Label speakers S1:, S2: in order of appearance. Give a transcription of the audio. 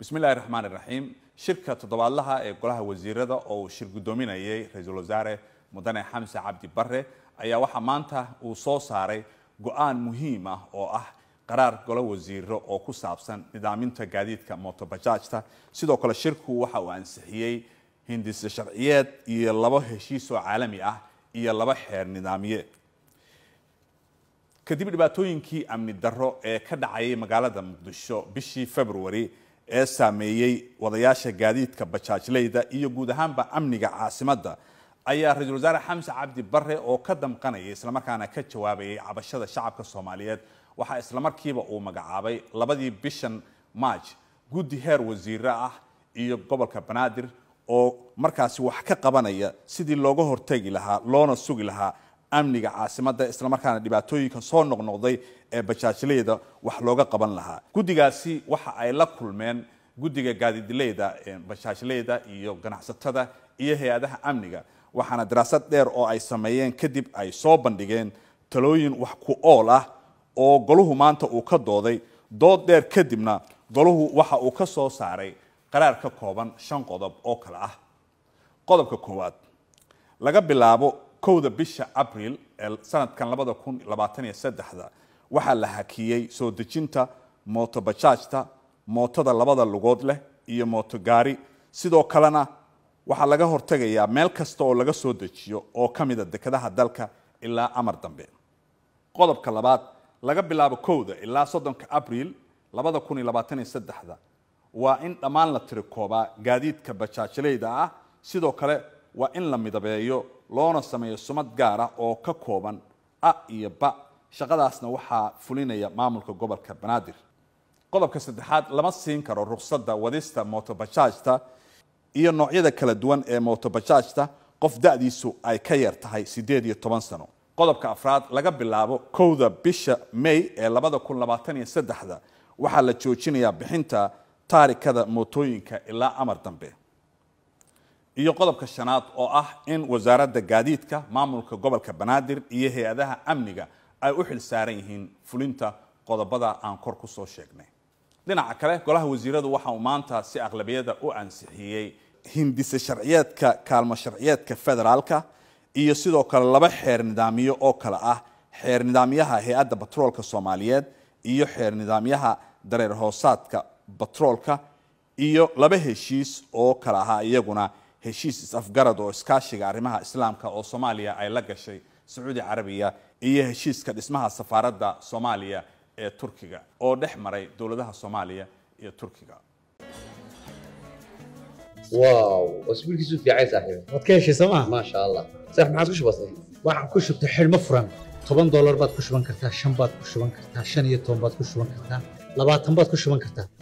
S1: bismi bismillahi raxmaan iraxiim shirka toddobaadlaha ee golaha wasiirada oo uu shir guddoominayay ra-iisul wasaare mudane xamse cabdi barre ayaa waxaa maanta uu soo saaray go-aan muhiim ah oo ah qaraar golo wasiiro oo ku saabsan nidaaminta gaadiidka motobajaajta sidoo kale shirku waxa uu ansixiyey hindise sharciyeed iyo laba oo caalami ah iyo laba xeer nidaamiyeed kadib dhibaatooyinkii amni darro ee ka dhacayay magaalada muqdisho bishii februari ee saameeyey wadayaasha gaadiidka bajaajleyda iyo guud ahaanba amniga caasimadda ayaa ra-isul wasaare xamse cabdi barre oo ka damqanaya islamarkaana ka jawaabayay cabashada shacabka soomaaliyeed waxaa islamarkiiba uu magacaabay labadii bishan maaj guddi heer wasiire ah iyo gobolka banaadir oo markaasi wax ka qabanaya sidii looga hortegi lahaa loona sugi lahaa amniga caasimada islamarkaana dhibaatooyinka soo noqnoqday ee bajaajleyda wax looga qaban lahaa guddigaasi waxa ay la kulmeen guddiga gaadidleyda bajaajleyda iyo ganacsatada iyo hay-adaha amniga waxaana daraasad dheer oo ay sameeyeen kadib ay soo bandhigeen talooyin wax ku ool ah oo goluhu maanta uu ka dooday dood dheer kadibna goluhu waxa uu ka soo saaray qaraar ka kooban shan qodob oo kale ah qodobka koowaad laga bilaabo kowda bisha abril ee sanadkan labada kun labaatan iyo saddexda waxaa la hakiyey soo dejinta mooto bajaajta mootada labada lugood leh iyo mooto gaari sidoo kalena waxaa laga hortegayaa meel kasta oo laga soo dejiyo oo ka mida ah dekedaha dalka ilaa amar dambe qodobka labaad laga bilaabo kowda ilaa soddonka abril labada kun iyo labaatan iyo saddexda waa in dhammaan la tirikoobaa gaadiidka bajaajleyda ah sidoo kale waa in la midabeeyo loona sameeyo sumad gaar ah oo ka kooban a iyo ba shaqadaasna waxaa fulinaya maamulka gobolka banaadir qodobka saddexaad lama siin karo ruqsadda wadista mootobajaajta iyo noocyada kala duwan ee mootobajaajta qof da-diisu ay ka yar tahay siddeed iyo toban sano qodobka afraad laga bilaabo kowda bisha may ee labada kun labaatan iyo saddexda waxaa la joojinayaa bixinta taarikada mootooyinka ilaa amar dambe iyo qodobka shanaad oo ah in wasaaradda gaadiidka maamulka gobolka banaadir iyo hay-adaha amniga ay u xil saaran yihiin fulinta qodobada aan kor ku soo sheegnay dhinaca kale golaha wasiiradu waxa uu maanta si aqlabiyada u ansixiyey hindise sharciyeedka kaalmo sharciyeedka federaalka iyo sidoo kale laba xeer nidaamiyo oo kale ah xeer nidaamiyaha hay-adda batroolka soomaaliyeed iyo xeer nidaamiyaha dareer hoosaadka batroolka iyo laba heshiis oo kale ahaa iyaguna heshiis is-afgarad oo iskaashiga arrimaha islaamka oo soomaaliya ay la gashay sacuudi carabiya iyo heshiiska dhismaha safaaradda soomaaliya ee turkiga oo dhex maray dowladaha soomaaliya iyo turkiga واو وسبيلكيسو في عايز صاحبي ما تكيش سما ما شاء الله صح ما عاد waxaan ku shubtay xidhmo furan toban doolar baad ku shuban kartaa shan baad ku shuban kartaa shan iyo toban baad ku shuban kartaa labaatan baad ku shuban kartaa